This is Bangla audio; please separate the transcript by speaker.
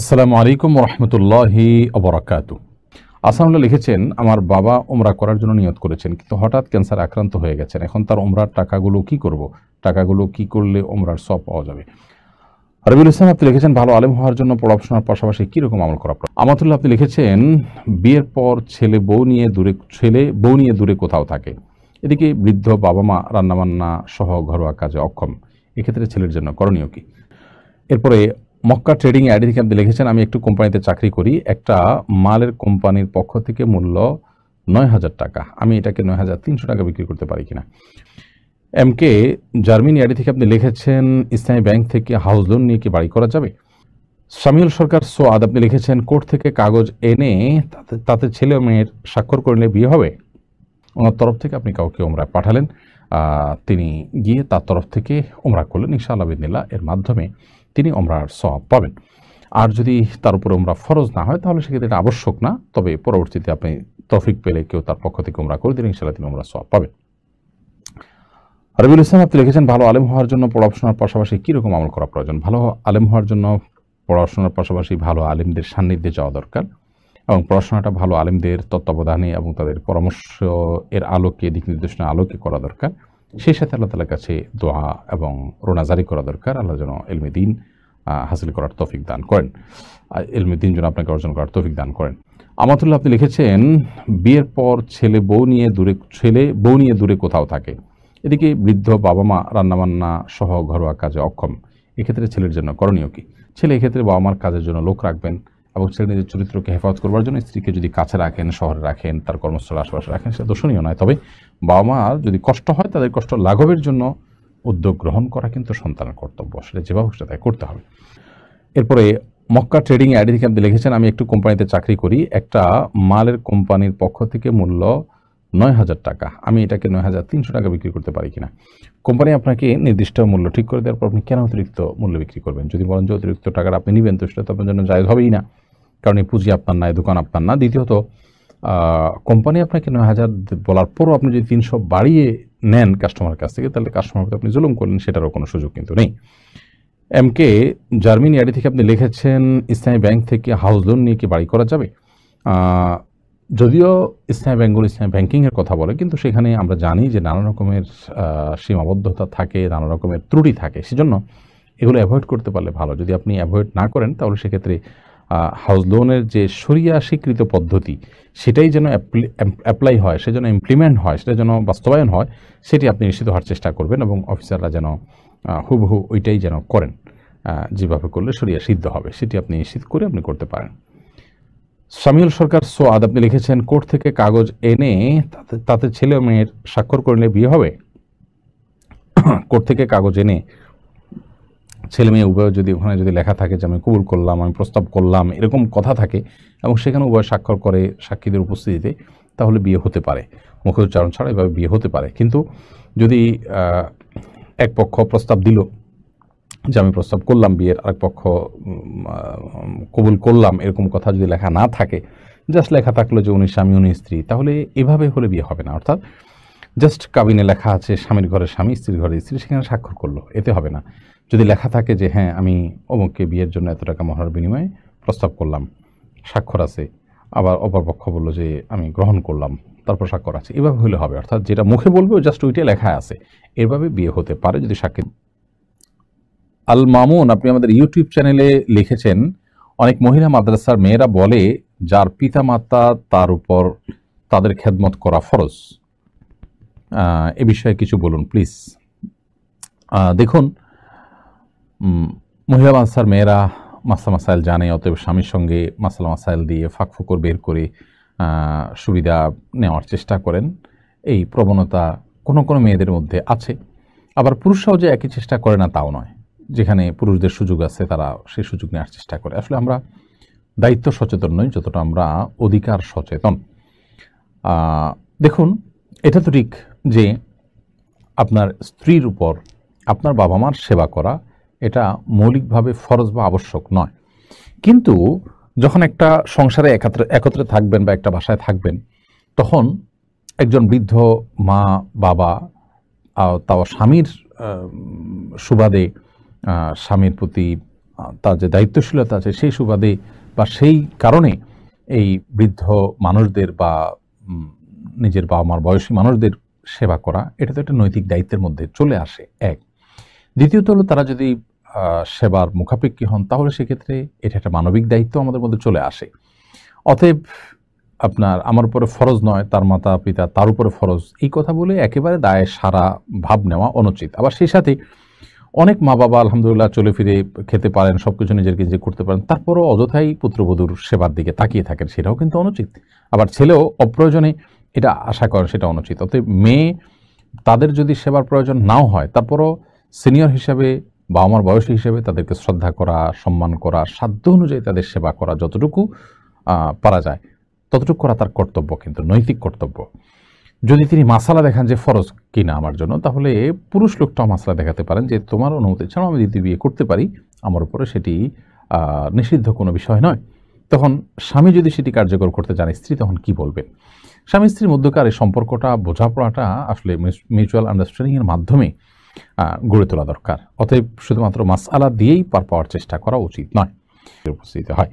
Speaker 1: আসসালামু আলাইকুম রহমতুল্লাহি অবরাকাত আসামুল্লাহ লিখেছেন আমার বাবা ওমরা করার জন্য নিয়ত করেছেন কিন্তু হঠাৎ ক্যান্সার আক্রান্ত হয়ে গেছেন এখন তার ওমরার টাকাগুলো কি করব টাকাগুলো কি করলে ওমরার সব পাওয়া যাবে রবিউল ইসলাম আপনি লিখেছেন ভালো আলেম হওয়ার জন্য পড়াশোনার পাশাপাশি কীরকম আমল করা আমাতুল্লাহ আপনি লিখেছেন বিয়ের পর ছেলে বউ নিয়ে দূরে ছেলে বউ নিয়ে দূরে কোথাও থাকে এদিকে বৃদ্ধ বাবা মা রান্নাবান্না সহ ঘরোয়া কাজে অক্ষম এক্ষেত্রে ছেলের জন্য করণীয় কি এরপরে মক্কা ট্রেডিং অ্যাড থেকে আপনি লিখেছেন আমি একটু কোম্পানিতে চাকরি করি একটা মালের কোম্পানির পক্ষ থেকে মূল্য নয় হাজার টাকা আমি এটাকে নয় হাজার তিনশো টাকা বিক্রি করতে পারি কিনা এম কে জার্মিনি আইডি থেকে আপনি লিখেছেন ইসলামী ব্যাংক থেকে হাউস লোন নিয়ে কি বাড়ি করা যাবে সামিউল সরকার সোয়াদ আপনি লিখেছেন কোর্ট থেকে কাগজ এনে তাতে তাতে ছেলে মেয়ের স্বাক্ষর করলে বিয়ে হবে ওনার তরফ থেকে আপনি কাউকে ওমরা পাঠালেন তিনি গিয়ে তার তরফ থেকে ওমরা করলেন ইশা বিদিনিল্লা এর মাধ্যমে তিনি ওমরার সব পাবেন আর যদি তার উপরে ওমরা ফরজ না হয় তাহলে সেক্ষেত্রে এটা আবশ্যক না তবে পরবর্তীতে আপনি তফিক পেলে কেউ তার পক্ষ থেকে ওমরা করে দিলেন ইনশাল্লাহ তিনি ওমরা সব পাবেন রবিউল ইসলাম আপনি লিখেছেন ভালো আলেম হওয়ার জন্য পড়াশোনার পাশাপাশি কীরকম আমল করা প্রয়োজন ভালো আলেম হওয়ার জন্য পড়াশোনার পাশাপাশি ভালো আলেমদের সান্নিধ্যে যাওয়া দরকার এবং পড়াশোনাটা ভালো আলেমদের তত্ত্বাবধানে এবং তাদের পরামর্শ এর আলোকে দিক নির্দেশনা আলোকে করা দরকার সেই সাথে আল্লাহ তালার কাছে দোয়া এবং রোনাজারি করা দরকার আল্লাহ যেন দিন হাসিল করার তফিক দান করেন এলমিদিন যেন আপনাকে অর্জন করার তফিক দান করেন আমাতুল্লাহ আপনি লিখেছেন বিয়ের পর ছেলে বউ নিয়ে দূরে ছেলে বউ নিয়ে দূরে কোথাও থাকে এদিকে বৃদ্ধ বাবা মা রান্নাবান্না সহ ঘরোয়া কাজে অক্ষম এক্ষেত্রে ছেলের জন্য করণীয় কি ছেলে এক্ষেত্রে বাবা মার কাজের জন্য লোক রাখবেন এবং ছেলে নিজের চরিত্রকে হেফাজত করবার জন্য স্ত্রীকে যদি কাছে রাখেন শহরে রাখেন তার কর্মস্থলে আশেপাশে রাখেন সেটা দোষণীয় নয় তবে বাবা মা যদি কষ্ট হয় তাদের কষ্ট লাঘবের জন্য উদ্যোগ গ্রহণ করা কিন্তু সন্তানের কর্তব্য সেটা যেভাবে সেটা তাই করতে হবে এরপরে মক্কা ট্রেডিং অ্যাড থেকে আপনি লিখেছেন আমি একটু কোম্পানিতে চাকরি করি একটা মালের কোম্পানির পক্ষ থেকে মূল্য নয় হাজার টাকা আমি এটাকে নয় হাজার তিনশো টাকা বিক্রি করতে পারি কিনা কোম্পানি আপনাকে নির্দিষ্ট মূল্য ঠিক করে দেওয়ার পর আপনি কেন অতিরিক্ত মূল্য বিক্রি করবেন যদি বলেন যে অতিরিক্ত টাকাটা আপনি নেবেন তো সেটা তো আপনার জন্য জায়গ হবেই না কারণ এই পুঁজি আপনার না এই দোকান আপনার না দ্বিতীয়ত কোম্পানি আপনাকে নয় হাজার বলার পরও আপনি যদি তিনশো বাড়িয়ে নেন কাস্টমার কাছ থেকে তাহলে কাস্টমারকে আপনি জুলুম করলেন সেটারও কোনো সুযোগ কিন্তু নেই এম কে জার্মিনি আইডি থেকে আপনি লিখেছেন ইসলামী ব্যাংক থেকে হাউস লোন নিয়ে কি বাড়ি করা যাবে যদিও ইসলামী ব্যাঙ্কগুলো ইসলামী ব্যাঙ্কিংয়ের কথা বলে কিন্তু সেখানে আমরা জানি যে নানা রকমের সীমাবদ্ধতা থাকে নানা রকমের ত্রুটি থাকে সেজন্য এগুলো অ্যাভয়েড করতে পারলে ভালো যদি আপনি অ্যাভয়েড না করেন তাহলে সেক্ষেত্রে হাউস লোনের যে সরিয়া স্বীকৃত পদ্ধতি সেটাই যেন অ্যাপ্লাই হয় সে যেন ইমপ্লিমেন্ট হয় সেটা যেন বাস্তবায়ন হয় সেটি আপনি নিশ্চিত হওয়ার চেষ্টা করবেন এবং অফিসাররা যেন হুবহু ওইটাই যেন করেন যেভাবে করলে সরিয়া সিদ্ধ হবে সেটি আপনি নিশ্চিত করে আপনি করতে পারেন সামিউল সরকার সোয়াদ আপনি লিখেছেন কোর্ট থেকে কাগজ এনে তাতে তাতে ছেলে মেয়ের স্বাক্ষর করলে বিয়ে হবে কোর্ট থেকে কাগজ এনে ছেলে মেয়ে উভয় যদি ওখানে যদি লেখা থাকে যে আমি কবুল করলাম আমি প্রস্তাব করলাম এরকম কথা থাকে এবং সেখানে উভয় স্বাক্ষর করে সাক্ষীদের উপস্থিতিতে তাহলে বিয়ে হতে পারে মুখোচ্চারণ ছাড়া এভাবে বিয়ে হতে পারে কিন্তু যদি এক পক্ষ প্রস্তাব দিল যে আমি প্রস্তাব করলাম বিয়ের আরেক পক্ষ কবুল করলাম এরকম কথা যদি লেখা না থাকে জাস্ট লেখা থাকলো যে উনি স্বামী উনি স্ত্রী তাহলে এভাবে হলে বিয়ে হবে না অর্থাৎ জাস্ট কাবিনে লেখা আছে স্বামীর ঘরে স্বামী স্ত্রীর ঘরে স্ত্রী সেখানে স্বাক্ষর করলো এতে হবে না যদি লেখা থাকে যে হ্যাঁ আমি অমুককে বিয়ের জন্য এত টাকা মহার বিনিময়ে প্রস্তাব করলাম স্বাক্ষর আছে আবার অপর পক্ষ বললো যে আমি গ্রহণ করলাম তারপর স্বাক্ষর আছে এভাবে হলে হবে অর্থাৎ যেটা মুখে বলবে জাস্ট ওইটাই লেখা আছে এভাবে বিয়ে হতে পারে যদি সাক্ষী আল মামুন আপনি আমাদের ইউটিউব চ্যানেলে লিখেছেন অনেক মহিলা মাদ্রাসার মেয়েরা বলে যার পিতামাতা তার উপর তাদের খেদমত করা ফরজ এ বিষয়ে কিছু বলুন প্লিজ দেখুন মহিলা মাসার মেয়েরা মাসা মাসাইল জানে অতএব স্বামীর সঙ্গে মাসাল মাসাইল দিয়ে ফাঁকফুকর বের করে সুবিধা নেওয়ার চেষ্টা করেন এই প্রবণতা কোনো কোনো মেয়েদের মধ্যে আছে আবার পুরুষরাও যে একই চেষ্টা করে না তাও নয় যেখানে পুরুষদের সুযোগ আছে তারা সেই সুযোগ নেওয়ার চেষ্টা করে আসলে আমরা দায়িত্ব সচেতন নই যতটা আমরা অধিকার সচেতন দেখুন এটা তো ঠিক যে আপনার স্ত্রীর উপর আপনার বাবা মার সেবা করা এটা মৌলিকভাবে ফরজ বা আবশ্যক নয় কিন্তু যখন একটা সংসারে একাত্রে একত্রে থাকবেন বা একটা বাসায় থাকবেন তখন একজন বৃদ্ধ মা বাবা তাও স্বামীর সুবাদে স্বামীর প্রতি তার যে দায়িত্বশীলতা আছে সেই সুবাদে বা সেই কারণে এই বৃদ্ধ মানুষদের বা নিজের বাবা মার বয়সী মানুষদের সেবা করা এটা তো একটা নৈতিক দায়িত্বের মধ্যে চলে আসে এক দ্বিতীয়ত হলো তারা যদি সেবার মুখাপেক্ষী হন তাহলে সেক্ষেত্রে এটা একটা মানবিক দায়িত্ব আমাদের মধ্যে চলে আসে অতএব আপনার আমার উপরে ফরজ নয় তার মাতা পিতা তার উপরে ফরজ এই কথা বলে একেবারে দায়ে সারা ভাব নেওয়া অনুচিত আবার সেই সাথে অনেক মা বাবা আলহামদুলিল্লাহ চলে ফিরে খেতে পারেন সব কিছু নিজেকে নিজে করতে পারেন তারপরও অযথাই পুত্রবধূর সেবার দিকে তাকিয়ে থাকেন সেটাও কিন্তু অনুচিত আবার ছেলেও অপ্রয়োজনে এটা আশা করেন সেটা অনুচিত অতএব মেয়ে তাদের যদি সেবার প্রয়োজন নাও হয় তারপরও সিনিয়র হিসাবে বা আমার বয়সী হিসেবে তাদেরকে শ্রদ্ধা করা সম্মান করা সাধ্য অনুযায়ী তাদের সেবা করা যতটুকু পারা যায় ততটুকু করা তার কর্তব্য কিন্তু নৈতিক কর্তব্য যদি তিনি মাসালা দেখান যে ফরজ কিনা আমার জন্য তাহলে পুরুষ লোকটাও মাসালা দেখাতে পারেন যে তোমার অনুমতি ছাড়াও আমি যদি বিয়ে করতে পারি আমার উপরে সেটি নিষিদ্ধ কোনো বিষয় নয় তখন স্বামী যদি সেটি কার্যকর করতে জানে স্ত্রী তখন কি বলবেন স্বামী স্ত্রীর মধ্যকার এই সম্পর্কটা বোঝাপড়াটা আসলে মিউচুয়াল আন্ডারস্ট্যান্ডিংয়ের মাধ্যমে গড়ে তোলা দরকার অতএব শুধুমাত্র মাস আলা দিয়েই পার পাওয়ার চেষ্টা করা উচিত নয় উপস্থিত হয়